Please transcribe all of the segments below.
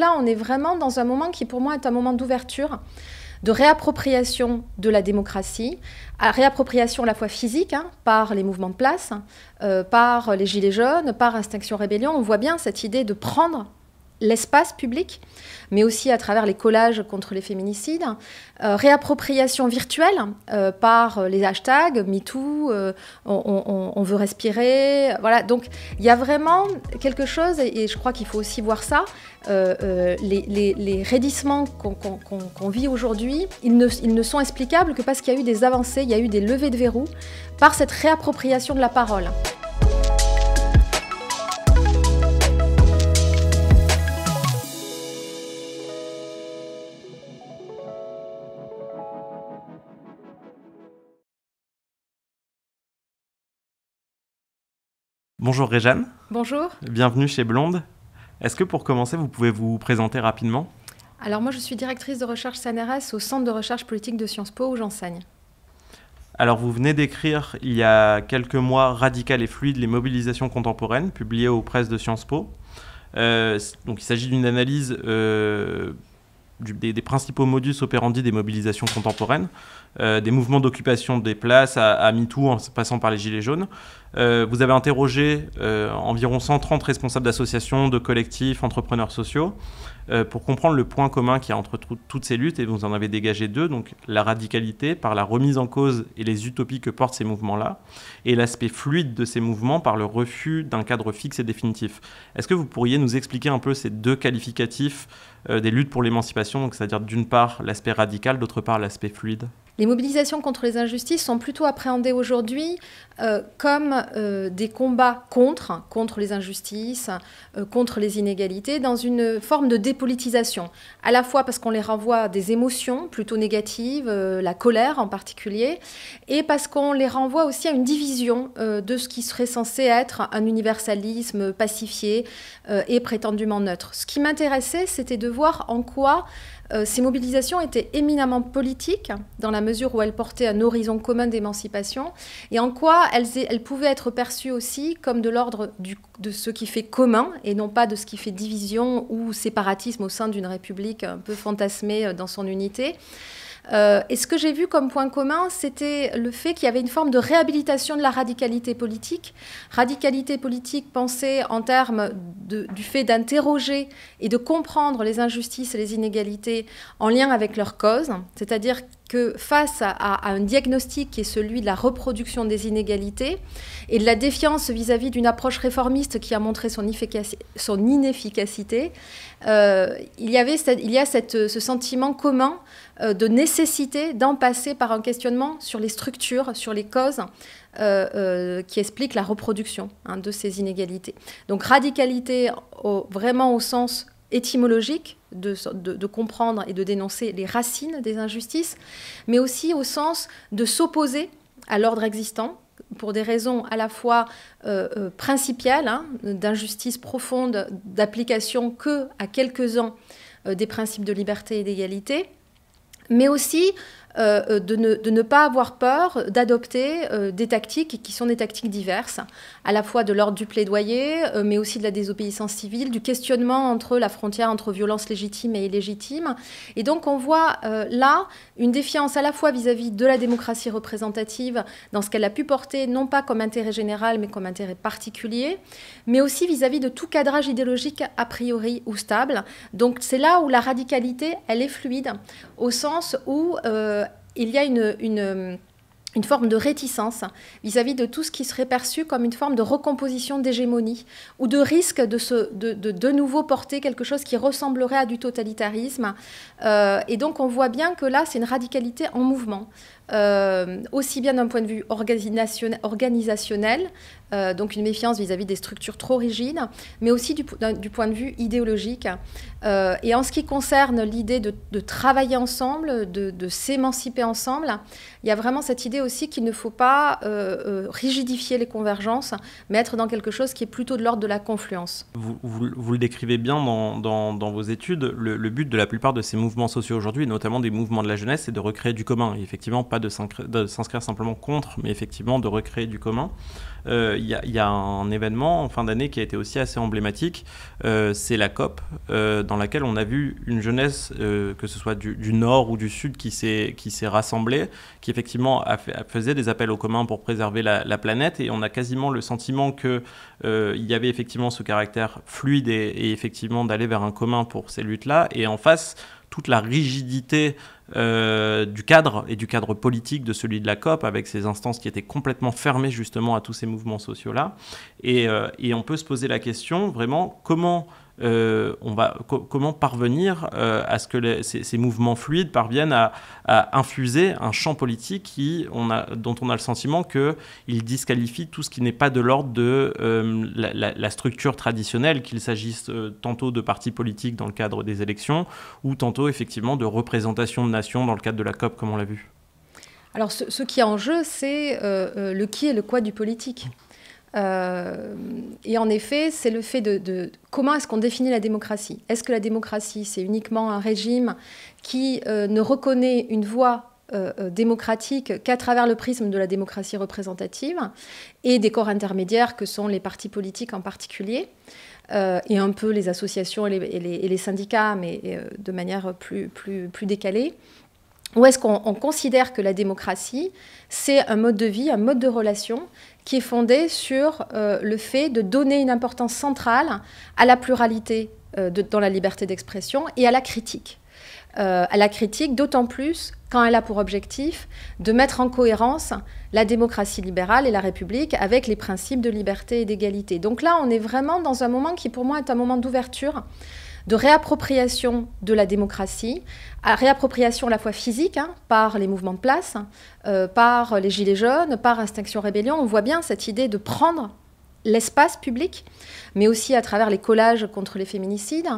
Là, on est vraiment dans un moment qui, pour moi, est un moment d'ouverture, de réappropriation de la démocratie, à réappropriation à la fois physique, hein, par les mouvements de place, euh, par les Gilets jaunes, par Instinction Rébellion. On voit bien cette idée de prendre l'espace public, mais aussi à travers les collages contre les féminicides, euh, réappropriation virtuelle euh, par euh, les hashtags MeToo, on, veut respirer, voilà. Donc il y a vraiment quelque chose, et, je crois qu'il faut aussi voir ça, les, raidissements qu'on vit aujourd'hui, ils ne, ils ne sont explicables que parce qu'il y a eu des avancées, il y a eu des levées de verrou par cette réappropriation de la parole. Bonjour Réjeanne. Bonjour. Bienvenue chez Blonde. Est-ce que pour commencer, vous pouvez vous présenter rapidement Alors moi, je suis directrice de recherche CNRS au Centre de recherche politique de Sciences Po où j'enseigne. Alors vous venez d'écrire il y a quelques mois Radical et fluide, les mobilisations contemporaines, publié aux presses de Sciences Po. Euh, donc il s'agit d'une analyse euh, des, principaux modus operandi des mobilisations contemporaines, euh, des mouvements d'occupation des places à, à MeToo en passant par les Gilets jaunes. Euh, vous avez interrogé euh, environ 130 responsables d'associations, de collectifs, entrepreneurs sociaux. Euh, pour comprendre le point commun qu'il y a entre toutes ces luttes, et vous en avez dégagé deux, donc la radicalité par la remise en cause et les utopies que portent ces mouvements-là, et l'aspect fluide de ces mouvements par le refus d'un cadre fixe et définitif. Est-ce que vous pourriez nous expliquer un peu ces deux qualificatifs euh, des luttes pour l'émancipation, c'est-à-dire d'une part l'aspect radical, d'autre part l'aspect fluide les mobilisations contre les injustices sont plutôt appréhendées aujourd'hui euh, comme euh, des combats contre, hein, contre les injustices, euh, contre les inégalités, dans une forme de dépolitisation, à la fois parce qu'on les renvoie à des émotions plutôt négatives, la colère en particulier, et parce qu'on les renvoie aussi à une division de ce qui serait censé être un universalisme pacifié et prétendument neutre. Ce qui m'intéressait, c'était de voir en quoi euh, ces mobilisations étaient éminemment politiques, dans la mesure où elles portaient un horizon commun d'émancipation, et en quoi elles, pouvaient être perçues aussi comme de l'ordre de ce qui fait commun, et non pas de ce qui fait division ou séparatisme au sein d'une république un peu fantasmée euh, dans son unité. Euh, et ce que j'ai vu comme point commun, c'était le fait qu'il y avait une forme de réhabilitation de la radicalité politique. Radicalité politique pensée en termes du fait d'interroger et de comprendre les injustices et les inégalités en lien avec leur cause, c'est-à-dire face à, un diagnostic qui est celui de la reproduction des inégalités et de la défiance vis-à-vis d'une approche réformiste qui a montré son, inefficacité, euh, il, y avait il y a ce sentiment commun euh, de nécessité d'en passer par un questionnement sur les structures, sur les causes euh, qui expliquent la reproduction hein, de ces inégalités. Donc radicalité vraiment au sens étymologique, de, comprendre et de dénoncer les racines des injustices, mais aussi au sens de s'opposer à l'ordre existant pour des raisons à la fois euh, euh, principales hein, d'injustice profonde, d'application que à quelques ans euh, des principes de liberté et d'égalité, mais aussi euh, euh, de, ne, pas avoir peur d'adopter euh, des tactiques qui sont des tactiques diverses, à la fois de l'ordre du plaidoyer, mais aussi de la désobéissance civile, du questionnement entre la frontière entre violence légitime et illégitime. Et donc on voit là une défiance à la fois vis-à-vis de la démocratie représentative, dans ce qu'elle a pu porter, non pas comme intérêt général, mais comme intérêt particulier, mais aussi vis-à-vis de tout cadrage idéologique a priori ou stable. Donc c'est là où la radicalité, elle est fluide, au sens où il y a une, une forme de réticence vis-à-vis de tout ce qui serait perçu comme une forme de recomposition d'hégémonie ou de risque de, de, nouveau porter quelque chose qui ressemblerait à du totalitarisme. Euh, et donc on voit bien que là, c'est une radicalité en mouvement, euh, aussi bien d'un point de vue organisationnel euh, donc une méfiance vis-à-vis des structures trop rigides, mais aussi du, point de vue idéologique. Euh, et en ce qui concerne l'idée de, travailler ensemble, de, s'émanciper ensemble, il y a vraiment cette idée aussi qu'il ne faut pas euh, rigidifier les convergences, mais être dans quelque chose qui est plutôt de l'ordre de la confluence. Vous, le décrivez bien dans, vos études, le, but de la plupart de ces mouvements sociaux aujourd'hui, et notamment des mouvements de la jeunesse, c'est de recréer du commun. effectivement, pas de s'inscrire simplement contre, mais effectivement de recréer du commun. Il y, a un événement en fin d'année qui a été aussi assez emblématique. Euh, c'est la COP, euh, dans laquelle on a vu une jeunesse, euh, que ce soit du, nord ou du sud, qui s'est rassemblée, qui effectivement a fait, faisait des appels au commun pour préserver la, planète. Et on a quasiment le sentiment qu'il il y avait effectivement ce caractère fluide et, et effectivement d'aller vers un commun pour ces luttes-là. Et en face, toute la rigidité euh, du cadre et du cadre politique de celui de la COP, avec ces instances qui étaient complètement fermées justement à tous ces mouvements sociaux-là. et, euh, on peut se poser la question vraiment comment euh, on va, comment parvenir euh, à ce que ces, mouvements fluides parviennent à, infuser un champ politique qui, dont on a le sentiment qu'il disqualifie tout ce qui n'est pas de l'ordre de euh, la, structure traditionnelle, qu'il s'agisse tantôt de partis politiques dans le cadre des élections ou tantôt effectivement de représentation de nations dans le cadre de la COP comme on l'a vu. Alors ce, ce, qui est en jeu, c'est le qui et le quoi du politique. Euh, et en effet, c'est le fait de, comment est-ce qu'on définit la démocratie Est-ce que la démocratie, c'est uniquement un régime qui euh, ne reconnaît une voie euh, démocratique qu'à travers le prisme de la démocratie représentative et des corps intermédiaires que sont les partis politiques en particulier et un peu les associations et les, syndicats, mais de manière plus décalée ou est-ce qu'on considère que la démocratie, c'est un mode de vie, un mode de relation qui est fondé sur euh, le fait de donner une importance centrale à la pluralité euh, dans la liberté d'expression et à la critique euh, à la critique, d'autant plus quand elle a pour objectif de mettre en cohérence la démocratie libérale et la République avec les principes de liberté et d'égalité. Donc là, on est vraiment dans un moment qui, pour moi, est un moment d'ouverture de réappropriation de la démocratie, à réappropriation à la fois physique hein, par les mouvements de place, euh, par les Gilets jaunes, par Instinction Rébellion. On voit bien cette idée de prendre l'espace public, mais aussi à travers les collages contre les féminicides,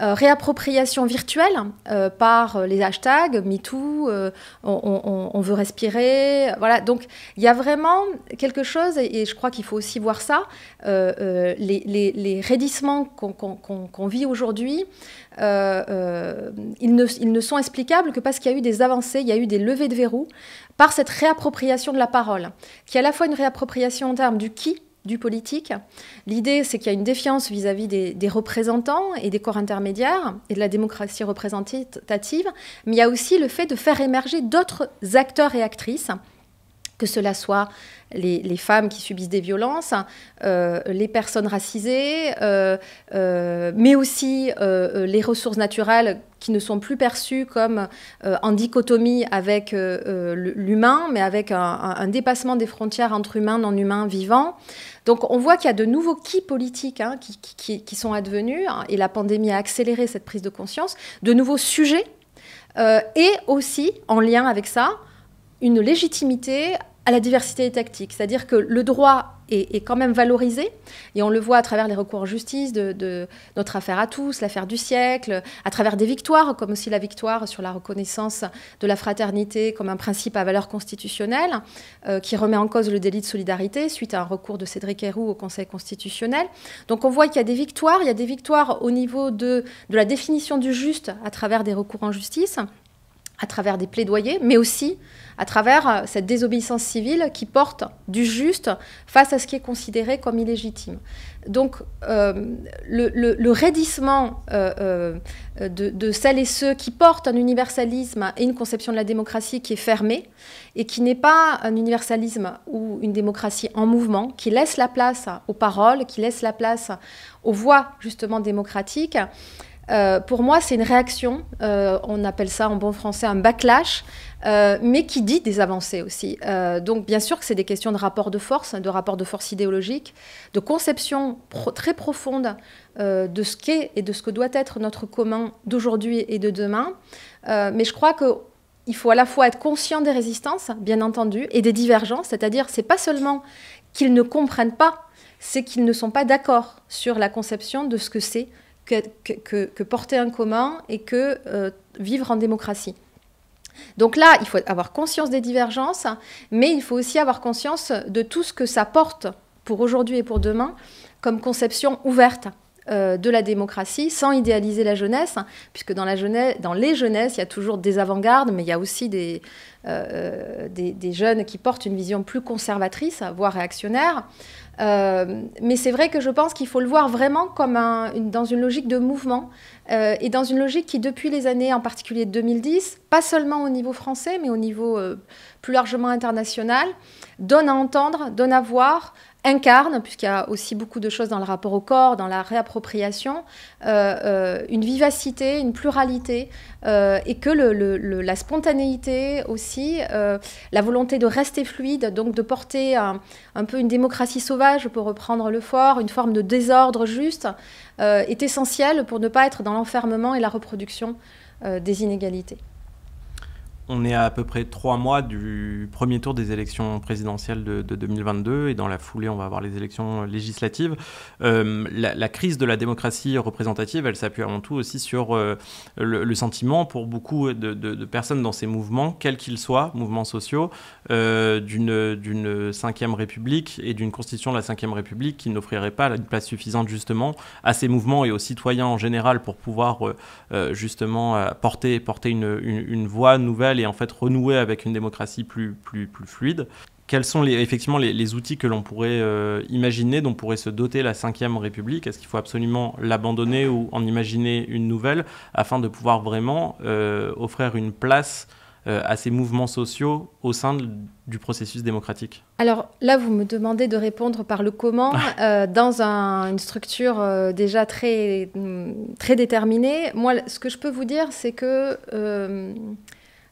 euh, réappropriation virtuelle euh, par les hashtags MeToo, euh, on, veut respirer, voilà. Donc il y a vraiment quelque chose, et, je crois qu'il faut aussi voir ça, les, raidissements qu'on vit aujourd'hui, ils ne, ils, ne, sont explicables que parce qu'il y a eu des avancées, il y a eu des levées de verrou par cette réappropriation de la parole, qui est à la fois une réappropriation en termes du qui, du politique. L'idée, c'est qu'il y a une défiance vis-à-vis des, représentants et des corps intermédiaires et de la démocratie représentative, mais il y a aussi le fait de faire émerger d'autres acteurs et actrices que cela soit les, femmes qui subissent des violences, euh, les personnes racisées, euh, euh, mais aussi les ressources naturelles qui ne sont plus perçues comme en dichotomie avec l'humain, mais avec un, un, dépassement des frontières entre humains, non humains, vivants. Donc on voit qu'il y a de nouveaux hein, qui politiques qui, sont advenus, hein, et la pandémie a accéléré cette prise de conscience, de nouveaux sujets, euh, et aussi, en lien avec ça, une légitimité à la diversité des tactiques. C'est-à-dire que le droit est, quand même valorisé, et on le voit à travers les recours en justice de, notre affaire à tous, l'affaire du siècle, à travers des victoires, comme aussi la victoire sur la reconnaissance de la fraternité comme un principe à valeur constitutionnelle, euh, qui remet en cause le délit de solidarité suite à un recours de Cédric Héroux au Conseil constitutionnel. Donc on voit qu'il y a des victoires, il y a des victoires au niveau de la définition du juste à travers des recours en justice à travers des plaidoyers, mais aussi à travers euh, cette désobéissance civile qui porte du juste face à ce qui est considéré comme illégitime. Donc euh, le, raidissement euh, de, de, celles et ceux qui portent un universalisme et une conception de la démocratie qui est fermée et qui n'est pas un universalisme ou une démocratie en mouvement, qui laisse la place aux paroles, qui laisse la place aux voix justement démocratiques, euh, pour moi, c'est une réaction, euh, on appelle ça en bon français un backlash, euh, mais qui dit des avancées aussi. donc, bien sûr que c'est des questions de rapport de force, de rapport de force idéologique, de conception très profonde de ce qu'est et de ce que doit être notre commun d'aujourd'hui et de demain. mais je crois qu'il faut à la fois être conscient des résistances, bien entendu, et des divergences, c'est-à-dire c'est pas seulement qu'ils ne comprennent pas, c'est qu'ils ne sont pas d'accord sur la conception de ce que c'est que, porter en commun et que euh, vivre en démocratie. Donc là, il faut avoir conscience des divergences, mais il faut aussi avoir conscience de tout ce que ça porte pour aujourd'hui et pour demain comme conception ouverte euh, de la démocratie sans idéaliser la jeunesse, puisque dans, la jeunesse, dans les jeunesses, il y a toujours des avant-gardes, mais il y a aussi des, euh, jeunes qui portent une vision plus conservatrice, voire réactionnaire. Euh, mais c'est vrai que je pense qu'il faut le voir vraiment comme dans une logique de mouvement euh, et dans une logique qui, depuis les années, en particulier 2010, pas seulement au niveau français, mais au niveau euh, plus largement international, donne à entendre, donne à voir incarne, puisqu'il y a aussi beaucoup de choses dans le rapport au corps, dans la réappropriation, euh, euh, une vivacité, une pluralité, euh, et que la spontanéité aussi, la volonté de rester fluide, donc de porter un, un, peu une démocratie sauvage, pour reprendre le fort, une forme de désordre juste, est essentielle pour ne pas être dans l'enfermement et la reproduction des inégalités on est à à peu près trois mois du premier tour des élections présidentielles de, 2022 et dans la foulée, on va avoir les élections législatives. Euh, la, crise de la démocratie représentative, elle s'appuie avant tout aussi sur euh, le, sentiment pour beaucoup de, personnes dans ces mouvements, quels qu'ils soient, mouvements sociaux, euh, d'une cinquième république et d'une constitution de la cinquième république qui n'offrirait pas une place suffisante justement à ces mouvements et aux citoyens en général pour pouvoir euh, justement porter, porter une, une voix nouvelle et en fait renouer avec une démocratie plus, plus, plus fluide. Quels sont les, effectivement les, outils que l'on pourrait euh, imaginer, dont pourrait se doter la Ve République Est-ce qu'il faut absolument l'abandonner ou en imaginer une nouvelle afin de pouvoir vraiment euh, offrir une place euh, à ces mouvements sociaux au sein du processus démocratique Alors là, vous me demandez de répondre par le comment dans une structure déjà très, très déterminée. Moi, ce que je peux vous dire, c'est que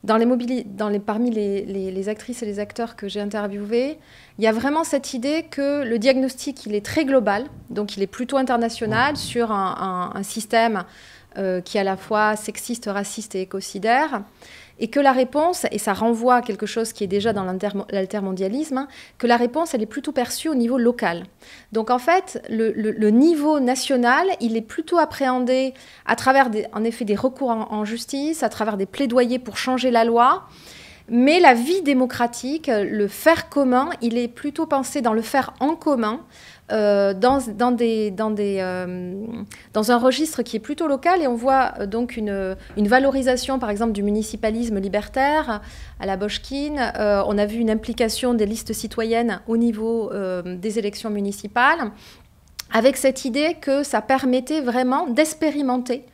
parmi les, actrices et les acteurs que j'ai interviewés, il y a vraiment cette idée que le diagnostic, il est très global, donc il est plutôt international sur un, système euh, qui est à la fois sexiste, raciste et écocidaire et que la réponse, et ça renvoie à quelque chose qui est déjà dans l'altermondialisme, hein, que la réponse, elle est plutôt perçue au niveau local. Donc en fait, le, niveau national, il est plutôt appréhendé à travers, des, en effet, des recours en justice, à travers des plaidoyers pour changer la loi. Mais la vie démocratique, le faire commun, il est plutôt pensé dans le faire en commun, euh, euh, dans, un registre qui est plutôt local et on voit euh, donc une, valorisation par exemple du municipalisme libertaire à la Boschkine. on a vu une implication des listes citoyennes au niveau des élections municipales avec cette idée que ça permettait vraiment d'expérimenter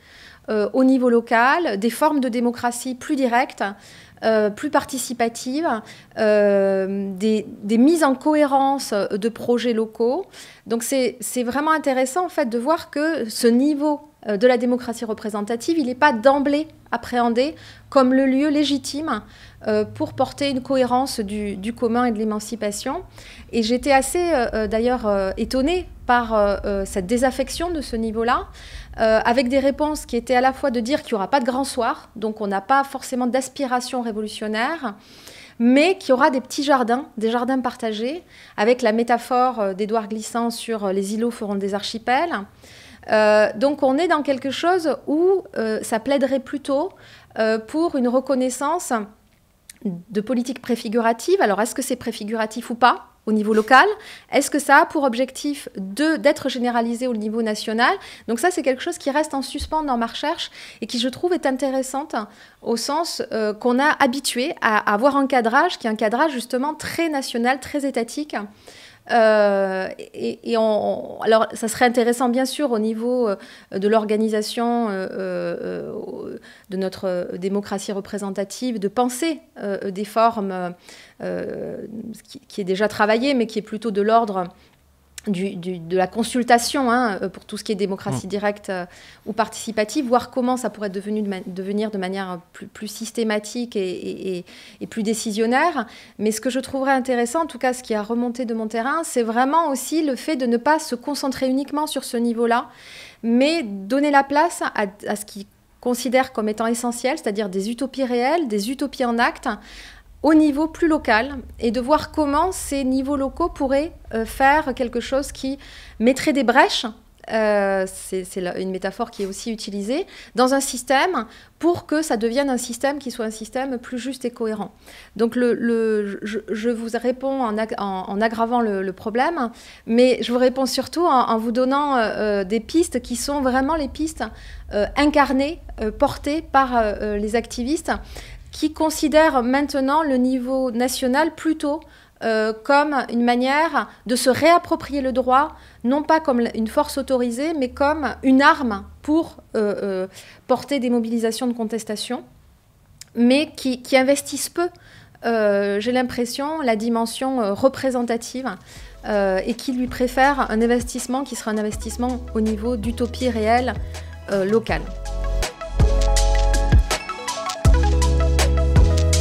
au niveau local des formes de démocratie plus directes euh, plus participative, euh, des, des, mises en cohérence euh, de projets locaux. Donc c'est vraiment intéressant en fait de voir que ce niveau euh, de la démocratie représentative, il n'est pas d'emblée appréhendé comme le lieu légitime euh, pour porter une cohérence du, commun et de l'émancipation. Et j'étais assez euh, d'ailleurs étonnée par cette désaffection de ce niveau-là, avec des réponses qui étaient à la fois de dire qu'il n'y aura pas de grand soir, donc on n'a pas forcément d'aspiration révolutionnaire mais qu'il y aura des petits jardins, des jardins partagés, avec la métaphore d'Édouard Glissant sur les îlots feront des archipels, euh, donc on est dans quelque chose où euh, ça plaiderait plutôt euh, pour une reconnaissance de politique préfigurative. Alors est-ce que c'est préfiguratif ou pas au niveau local Est-ce que ça a pour objectif d'être généralisé au niveau national Donc ça, c'est quelque chose qui reste en suspens dans ma recherche et qui, je trouve, est intéressante au sens qu'on a habitué à, à avoir un cadrage qui est un cadrage justement très national, très étatique. Euh, et, on, alors, ça serait intéressant, bien sûr, au niveau euh, de l'organisation euh, de notre démocratie représentative, de penser des formes qui, qui, est déjà travaillée, mais qui est plutôt de l'ordre de la consultation hein, euh, pour tout ce qui est démocratie mm. directe euh, ou participative, voir comment ça pourrait devenir de manière euh, plus, systématique et, plus décisionnaire. Mais ce que je trouverais intéressant, en tout cas ce qui a remonté de mon terrain, c'est vraiment aussi le fait de ne pas se concentrer uniquement sur ce niveau-là, mais donner la place à, à ce qui considère comme étant essentiel, c'est-à-dire des utopies réelles, des utopies en acte, au niveau plus local et de voir comment ces niveaux locaux pourraient euh, faire quelque chose qui mettrait des brèches. Euh, c'est une métaphore qui est aussi utilisée dans un système pour que ça devienne un système qui soit un système plus juste et cohérent. Donc le, je, vous réponds en, en, aggravant le, problème, mais je vous réponds surtout en, vous donnant euh, des pistes qui sont vraiment les pistes incarnées, portées par les activistes qui considère maintenant le niveau national plutôt euh, comme une manière de se réapproprier le droit, non pas comme une force autorisée, mais comme une arme pour euh, euh, porter des mobilisations de contestation, mais qui, investissent peu, j'ai l'impression, la dimension représentative, et qui lui préfère un investissement qui sera un investissement au niveau d'utopie réelle locale.